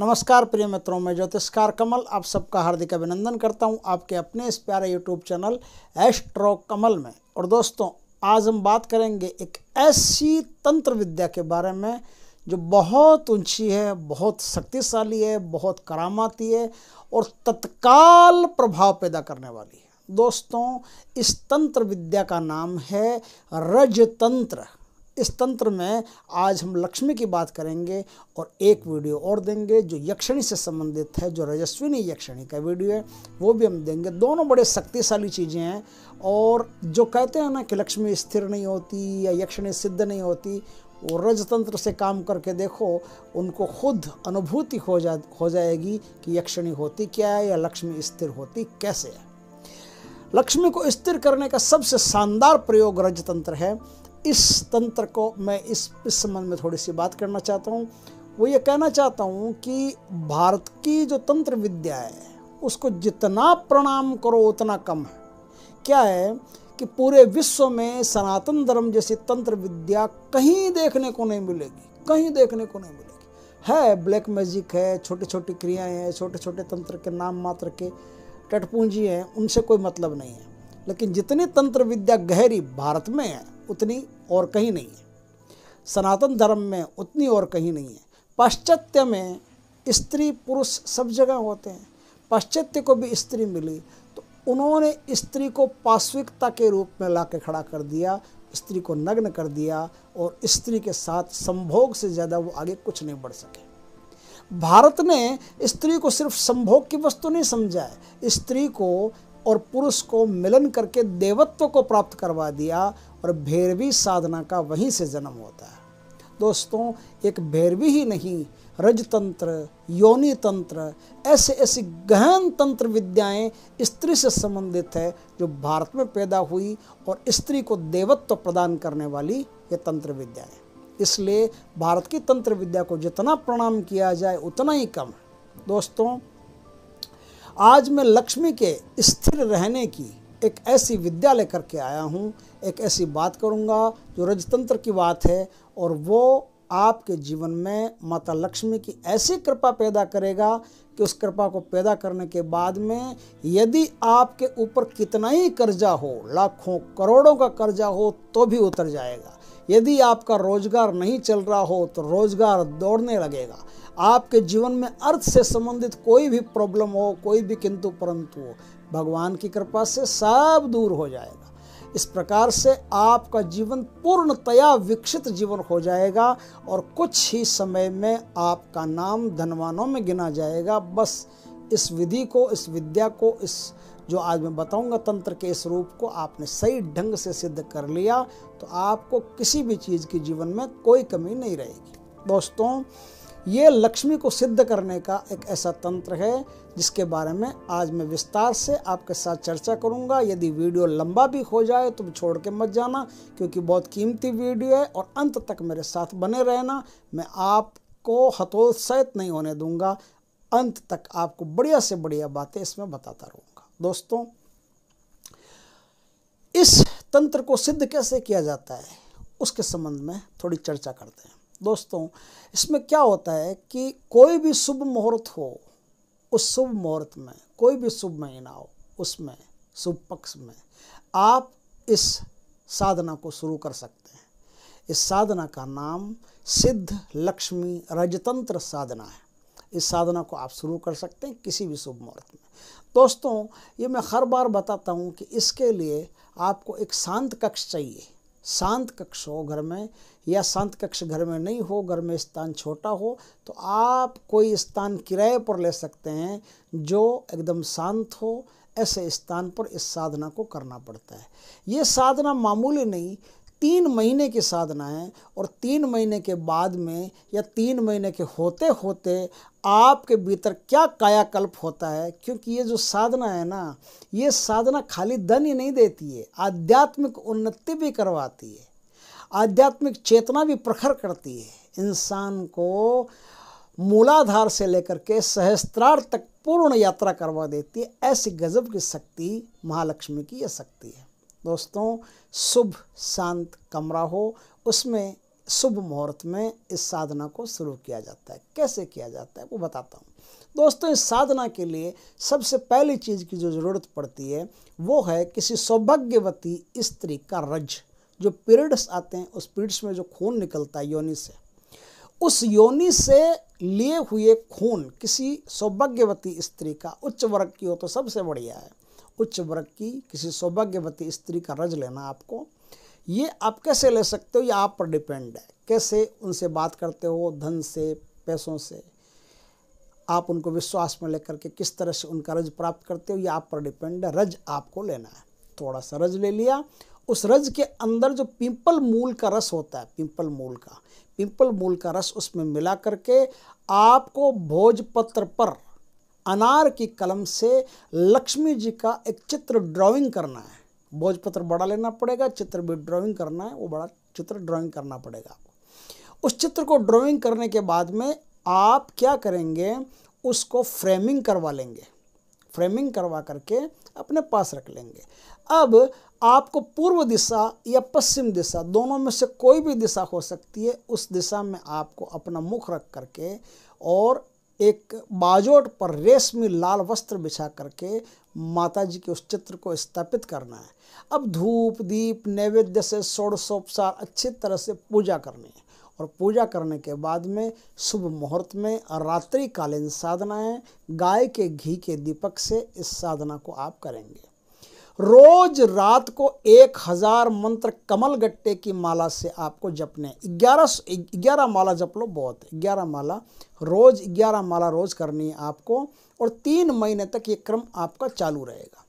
नमस्कार प्रिय मित्रों मैं ज्योतिषकार कमल आप सबका हार्दिक अभिनंदन करता हूं आपके अपने इस प्यारे यूट्यूब चैनल एस्ट्रो कमल में और दोस्तों आज हम बात करेंगे एक ऐसी तंत्र विद्या के बारे में जो बहुत ऊंची है बहुत शक्तिशाली है बहुत करामाती है और तत्काल प्रभाव पैदा करने वाली है दोस्तों इस तंत्र विद्या का नाम है रज तंत्र इस तंत्र में आज हम लक्ष्मी की बात करेंगे और एक वीडियो और देंगे जो यक्षिणी से संबंधित है जो रजस्विनी यक्षिणी का वीडियो है वो भी हम देंगे दोनों बड़े शक्तिशाली चीज़ें हैं और जो कहते हैं ना कि लक्ष्मी स्थिर नहीं होती या यक्षिणी सिद्ध नहीं होती वो रजतंत्र से काम करके देखो उनको खुद अनुभूति हो जा हो जाएगी कि यक्षिणी होती क्या है या लक्ष्मी स्थिर होती कैसे है लक्ष्मी को स्थिर करने का सबसे शानदार प्रयोग रजतंत्र है इस तंत्र को मैं इस इस संबंध में थोड़ी सी बात करना चाहता हूँ वो ये कहना चाहता हूँ कि भारत की जो तंत्र विद्या है उसको जितना प्रणाम करो उतना कम है क्या है कि पूरे विश्व में सनातन धर्म जैसी तंत्र विद्या कहीं देखने को नहीं मिलेगी कहीं देखने को नहीं मिलेगी है ब्लैक मैजिक है छोटी छोटी क्रियाएं हैं छोटे छोटे तंत्र के नाम मात्र के टटपूंजी हैं उनसे कोई मतलब नहीं है लेकिन जितनी तंत्र विद्या गहरी भारत में है उतनी और कहीं नहीं है सनातन धर्म में उतनी और कहीं नहीं है पाश्चात्य में स्त्री पुरुष सब जगह होते हैं पाश्चात्य को भी स्त्री मिली तो उन्होंने स्त्री को पाश्विकता के रूप में ला के खड़ा कर दिया स्त्री को नग्न कर दिया और स्त्री के साथ संभोग से ज़्यादा वो आगे कुछ नहीं बढ़ सके भारत ने स्त्री को सिर्फ संभोग की वस्तु नहीं समझा है स्त्री को और पुरुष को मिलन करके देवत्व को प्राप्त करवा दिया और भैरवी साधना का वहीं से जन्म होता है दोस्तों एक भैरवी ही नहीं रजतंत्र योनि तंत्र ऐसे ऐसी गहन तंत्र विद्याएं स्त्री से संबंधित है जो भारत में पैदा हुई और स्त्री को देवत्व प्रदान करने वाली ये तंत्र विद्याएं इसलिए भारत की तंत्र विद्या को जितना प्रणाम किया जाए उतना ही कम है दोस्तों आज मैं लक्ष्मी के स्थिर रहने की एक ऐसी विद्या लेकर के आया हूँ एक ऐसी बात करूँगा जो रजतंत्र की बात है और वो आपके जीवन में माता लक्ष्मी की ऐसी कृपा पैदा करेगा कि उस कृपा को पैदा करने के बाद में यदि आपके ऊपर कितना ही कर्जा हो लाखों करोड़ों का कर्जा हो तो भी उतर जाएगा यदि आपका रोजगार नहीं चल रहा हो तो रोजगार दौड़ने लगेगा आपके जीवन में अर्थ से संबंधित कोई भी प्रॉब्लम हो कोई भी किंतु परंतु हो भगवान की कृपा से सब दूर हो जाएगा इस प्रकार से आपका जीवन पूर्णतया विकसित जीवन हो जाएगा और कुछ ही समय में आपका नाम धनवानों में गिना जाएगा बस इस विधि को इस विद्या को इस जो आज मैं बताऊंगा तंत्र के इस रूप को आपने सही ढंग से सिद्ध कर लिया तो आपको किसी भी चीज़ की जीवन में कोई कमी नहीं रहेगी दोस्तों ये लक्ष्मी को सिद्ध करने का एक ऐसा तंत्र है जिसके बारे में आज मैं विस्तार से आपके साथ चर्चा करूंगा यदि वीडियो लंबा भी हो जाए तो छोड़ के मत जाना क्योंकि बहुत कीमती वीडियो है और अंत तक मेरे साथ बने रहना मैं आपको हतोत्साहित नहीं होने दूंगा अंत तक आपको बढ़िया से बढ़िया बातें इसमें बताता रहूँगा दोस्तों इस तंत्र को सिद्ध कैसे किया जाता है उसके संबंध में थोड़ी चर्चा करते हैं दोस्तों इसमें क्या होता है कि कोई भी शुभ मुहूर्त हो उस शुभ मुहूर्त में कोई भी शुभ महीना हो उसमें शुभ पक्ष में आप इस साधना को शुरू कर सकते हैं इस साधना का नाम सिद्ध लक्ष्मी रजतंत्र साधना है इस साधना को आप शुरू कर सकते हैं किसी भी शुभ मुहूर्त में दोस्तों ये मैं हर बार बताता हूँ कि इसके लिए आपको एक शांत कक्ष चाहिए शांत कक्ष हो घर में या शांत कक्ष घर में नहीं हो घर में स्थान छोटा हो तो आप कोई स्थान किराए पर ले सकते हैं जो एकदम शांत हो ऐसे स्थान पर इस साधना को करना पड़ता है ये साधना मामूली नहीं तीन महीने की साधना है और तीन महीने के बाद में या तीन महीने के होते होते आपके भीतर क्या कायाकल्प होता है क्योंकि ये जो साधना है ना ये साधना खाली धन ही नहीं देती है आध्यात्मिक उन्नति भी करवाती है आध्यात्मिक चेतना भी प्रखर करती है इंसान को मूलाधार से लेकर के सहस्त्रार तक पूर्ण यात्रा करवा देती है ऐसी गजब की शक्ति महालक्ष्मी की यह शक्ति है दोस्तों शुभ शांत कमरा हो उसमें शुभ मुहूर्त में इस साधना को शुरू किया जाता है कैसे किया जाता है वो बताता हूँ दोस्तों इस साधना के लिए सबसे पहली चीज़ की जो ज़रूरत पड़ती है वो है किसी सौभाग्यवती स्त्री का रज जो पीरियड्स आते हैं उस पीरियड्स में जो खून निकलता है योनि से उस योनि से लिए हुए खून किसी सौभाग्यवती स्त्री का उच्च वर्ग की हो तो सबसे बढ़िया है उच्च वर्ग की किसी सौभाग्यवती स्त्री का रज लेना आपको ये आप कैसे ले सकते हो ये आप पर डिपेंड है कैसे उनसे बात करते हो धन से पैसों से आप उनको विश्वास में लेकर के किस तरह से उनका रज प्राप्त करते हो ये आप पर डिपेंड है रज आपको लेना है थोड़ा सा रज ले लिया उस रज के अंदर जो पिंपल मूल का रस होता है पिंपल मूल का पिंपल मूल का रस उसमें मिला करके आपको भोजपत्र पर अनार की कलम से लक्ष्मी जी का एक चित्र ड्राइंग करना है भोजपत्र बड़ा लेना पड़ेगा चित्र भी ड्राइंग करना है वो बड़ा चित्र ड्राइंग करना पड़ेगा उस चित्र को ड्राइंग करने के बाद में आप क्या करेंगे उसको फ्रेमिंग करवा लेंगे फ्रेमिंग करवा करके अपने पास रख लेंगे अब आपको पूर्व दिशा या पश्चिम दिशा दोनों में से कोई भी दिशा हो सकती है उस दिशा में आपको अपना मुख रख करके और एक बाजोट पर रेशमी लाल वस्त्र बिछा करके माता जी के उस चित्र को स्थापित करना है अब धूप दीप नैवेद्य से षोड़शोपचार अच्छी तरह से पूजा करनी है और पूजा करने के बाद में शुभ मुहूर्त में रात्रि कालीन साधना है गाय के घी के दीपक से इस साधना को आप करेंगे रोज रात को एक हजार मंत्र कमल गट्टे की माला से आपको जपने ग्यारह ग्यारह माला जप लो बहुत ग्यारह माला रोज ग्यारह माला रोज करनी है आपको और तीन महीने तक ये क्रम आपका चालू रहेगा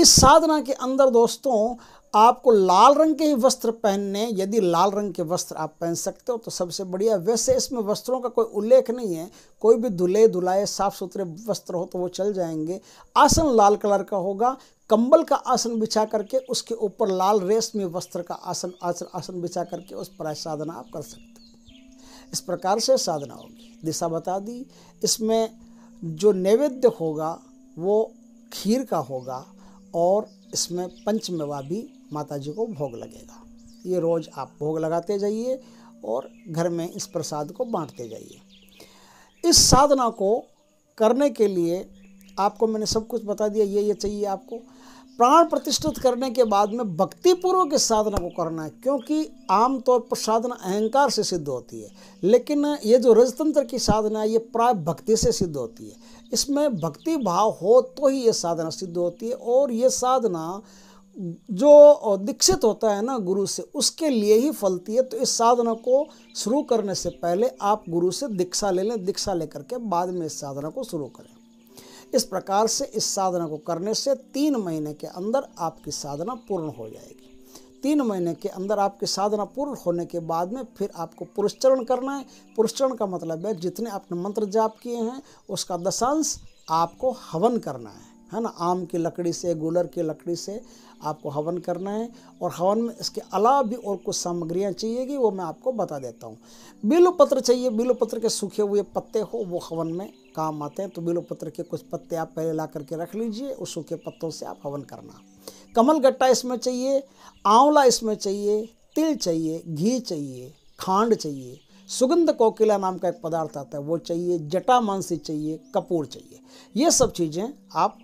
इस साधना के अंदर दोस्तों आपको लाल रंग के ही वस्त्र पहनने यदि लाल रंग के वस्त्र आप पहन सकते हो तो सबसे बढ़िया वैसे इसमें वस्त्रों का कोई उल्लेख नहीं है कोई भी धुले धुलाए साफ सुथरे वस्त्र हो तो वो चल जाएंगे आसन लाल कलर का होगा कंबल का आसन बिछा करके उसके ऊपर लाल रेशमी वस्त्र का आसन आसन आसन बिछा करके उस पर साधना आप कर सकते इस प्रकार से साधना होगी दिशा बता दी इसमें जो नैवेद्य होगा वो खीर का होगा और इसमें पंचमेवा भी माता जी को भोग लगेगा ये रोज़ आप भोग लगाते जाइए और घर में इस प्रसाद को बांटते जाइए इस साधना को करने के लिए आपको मैंने सब कुछ बता दिया ये ये चाहिए आपको प्राण प्रतिष्ठित करने के बाद में भक्तिपूर्वक इस साधना को करना है क्योंकि आमतौर पर साधना अहंकार से सिद्ध होती है लेकिन ये जो रजतंत्र की साधना है ये प्राय भक्ति से सिद्ध होती है इसमें भक्ति भाव हो तो ही ये साधना सिद्ध होती है और ये साधना जो दीक्षित होता है ना गुरु से उसके लिए ही फलती है तो इस साधना को शुरू करने से पहले आप गुरु से दीक्षा ले लें दीक्षा लेकर के बाद में इस साधना को शुरू करें इस प्रकार से इस साधना को करने से तीन महीने के अंदर आपकी साधना पूर्ण हो जाएगी तीन महीने के अंदर आपकी साधना पूर्ण होने के बाद में फिर आपको पुरस्चरण करना है पुरस्चरण का मतलब है जितने आपने मंत्र जाप किए हैं उसका दशांश आपको हवन करना है है ना आम की लकड़ी से गुलर की लकड़ी से आपको हवन करना है और हवन में इसके अलावा भी और कुछ सामग्रियाँ चाहिएगी वो मैं आपको बता देता हूँ बिलोपत्र चाहिए बिलोपत्र के सूखे हुए पत्ते हो वो हवन में काम आते हैं तो बिलोपत्र के कुछ पत्ते आप पहले ला करके रख लीजिए उस सूखे पत्तों से आप हवन करना कमल गट्टा इसमें चाहिए आंवला इसमें चाहिए तिल चाहिए घी चाहिए खांड चाहिए सुगंध कोकिला नाम का एक पदार्थ आता है वो चाहिए जटा मानसी चाहिए कपूर चाहिए ये सब चीज़ें आप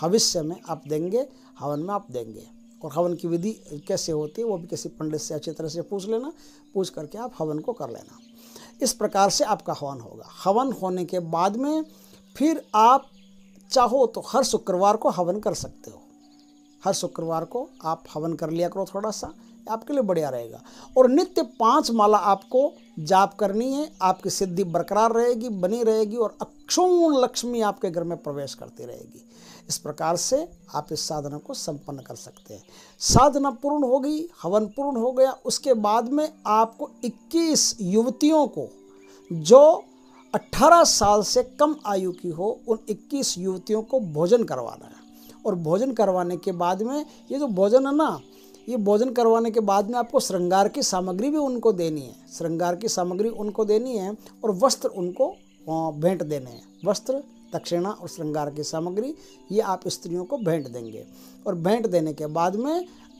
भविष्य में आप देंगे हवन में आप देंगे और हवन की विधि कैसे होती है वो भी किसी पंडित से अच्छी तरह से पूछ लेना पूछ करके आप हवन को कर लेना इस प्रकार से आपका हवन होगा हवन होने के बाद में फिर आप चाहो तो हर शुक्रवार को हवन कर सकते हो हर शुक्रवार को आप हवन कर लिया करो थोड़ा सा आपके लिए बढ़िया रहेगा और नित्य पांच माला आपको जाप करनी है आपकी सिद्धि बरकरार रहेगी बनी रहेगी और अक्षुण लक्ष्मी आपके घर में प्रवेश करती रहेगी इस प्रकार से आप इस साधना को संपन्न कर सकते हैं साधना पूर्ण हो गई हवन पूर्ण हो गया उसके बाद में आपको 21 युवतियों को जो 18 साल से कम आयु की हो उन 21 युवतियों को भोजन करवाना है और भोजन करवाने के बाद में ये जो भोजन है ना ये भोजन करवाने के बाद में आपको श्रृंगार की सामग्री भी उनको देनी है श्रृंगार की सामग्री उनको देनी है और वस्त्र उनको भेंट देने हैं वस्त्र दक्षिणा और श्रृंगार की सामग्री ये आप स्त्रियों को भेंट देंगे और भेंट देने के बाद में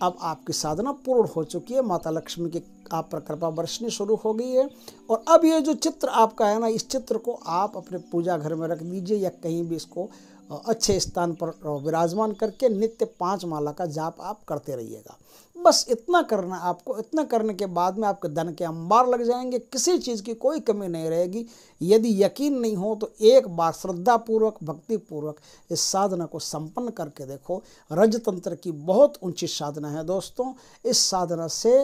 अब आपकी साधना पूर्ण हो चुकी है माता लक्ष्मी की आप पर कृपा बरसनी शुरू हो गई है और अब ये जो चित्र आपका है ना इस चित्र को आप अपने पूजा घर में रख दीजिए या कहीं भी इसको अच्छे स्थान पर विराजमान करके नित्य पांच माला का जाप आप करते रहिएगा बस इतना करना आपको इतना करने के बाद में आपके धन के अंबार लग जाएंगे किसी चीज़ की कोई कमी नहीं रहेगी यदि यकीन नहीं हो तो एक बार श्रद्धापूर्वक भक्तिपूर्वक इस साधना को संपन्न करके देखो रजतंत्र की बहुत ऊंची साधना है दोस्तों इस साधना से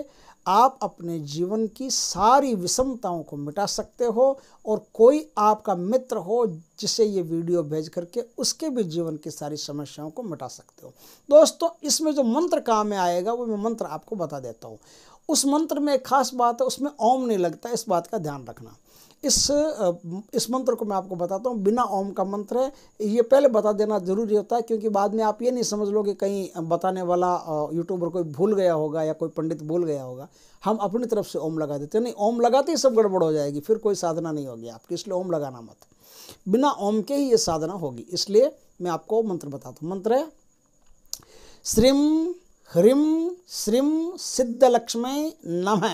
आप अपने जीवन की सारी विषमताओं को मिटा सकते हो और कोई आपका मित्र हो जिसे ये वीडियो भेज करके उसके भी जीवन की सारी समस्याओं को मिटा सकते हो दोस्तों इसमें जो मंत्र काम में आएगा वो मैं मंत्र आपको बता देता हूँ उस मंत्र में एक खास बात है उसमें ओम नहीं लगता इस बात का ध्यान रखना इस इस मंत्र को मैं आपको बताता हूँ बिना ओम का मंत्र है ये पहले बता देना ज़रूरी होता है क्योंकि बाद में आप ये नहीं समझ लो कि कहीं बताने वाला यूट्यूबर कोई भूल गया होगा या कोई पंडित भूल गया होगा हम अपनी तरफ से ओम लगा देते नहीं ओम लगाते ही सब गड़बड़ हो जाएगी फिर कोई साधना नहीं होगी आपकी इसलिए ओम लगाना मत बिना ओम के ही ये साधना होगी इसलिए मैं आपको मंत्र बताता हूँ मंत्र है श्रीम ह्रीम श्रीम सिद्ध लक्ष्मी नम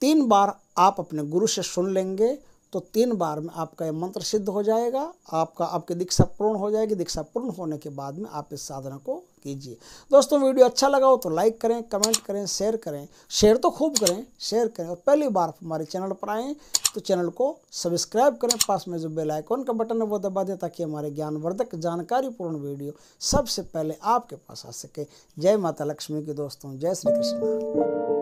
तीन बार आप अपने गुरु से सुन लेंगे तो तीन बार में आपका ये मंत्र सिद्ध हो जाएगा आपका आपकी दीक्षा पूर्ण हो जाएगी दीक्षा पूर्ण होने के बाद में आप इस साधना को कीजिए दोस्तों वीडियो अच्छा लगा हो तो लाइक करें कमेंट करें शेयर करें शेयर तो खूब करें शेयर करें और पहली बार हमारे चैनल पर आएँ तो चैनल को सब्सक्राइब करें पास में जो बेल आइकॉन का बटन है वो दबा दें ताकि हमारे ज्ञानवर्धक जानकारी पूर्ण वीडियो सबसे पहले आपके पास आ सके जय माता लक्ष्मी की दोस्तों जय श्री कृष्ण